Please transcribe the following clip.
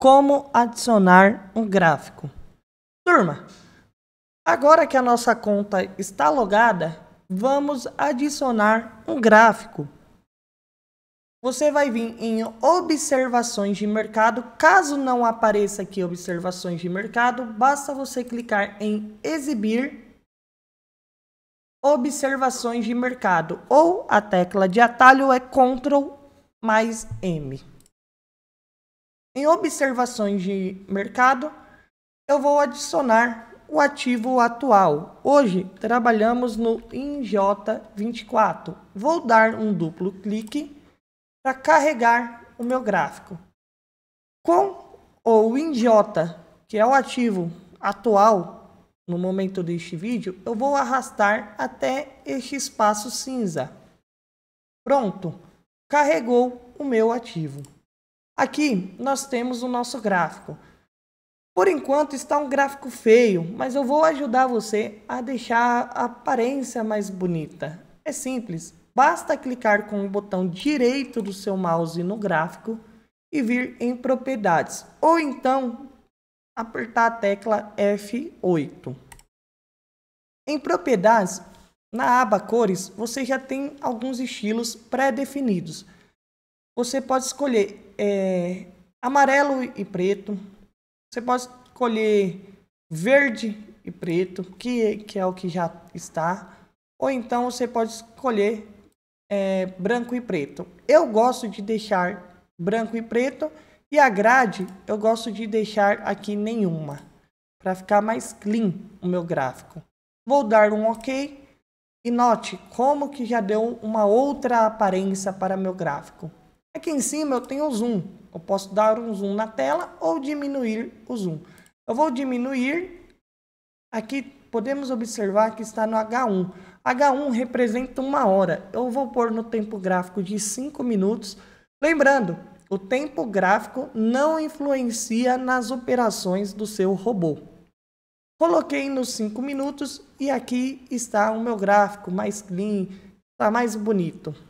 como adicionar um gráfico. Turma, agora que a nossa conta está logada, vamos adicionar um gráfico. Você vai vir em observações de mercado. Caso não apareça aqui observações de mercado, basta você clicar em exibir observações de mercado ou a tecla de atalho é Ctrl mais M. Em observações de mercado, eu vou adicionar o ativo atual. Hoje trabalhamos no INJ24. Vou dar um duplo clique para carregar o meu gráfico. Com o INJ, que é o ativo atual no momento deste vídeo, eu vou arrastar até este espaço cinza. Pronto, carregou o meu ativo. Aqui nós temos o nosso gráfico. Por enquanto está um gráfico feio, mas eu vou ajudar você a deixar a aparência mais bonita. É simples, basta clicar com o botão direito do seu mouse no gráfico e vir em propriedades, ou então apertar a tecla F8. Em propriedades, na aba cores, você já tem alguns estilos pré-definidos. Você pode escolher é, amarelo e preto. Você pode escolher verde e preto, que, que é o que já está. Ou então você pode escolher é, branco e preto. Eu gosto de deixar branco e preto. E a grade, eu gosto de deixar aqui nenhuma. Para ficar mais clean o meu gráfico. Vou dar um OK. E note como que já deu uma outra aparência para meu gráfico. Aqui em cima eu tenho o zoom. Eu posso dar um zoom na tela ou diminuir o zoom. Eu vou diminuir. Aqui podemos observar que está no H1. H1 representa uma hora. Eu vou pôr no tempo gráfico de 5 minutos. Lembrando, o tempo gráfico não influencia nas operações do seu robô. Coloquei nos 5 minutos e aqui está o meu gráfico mais clean, está mais bonito.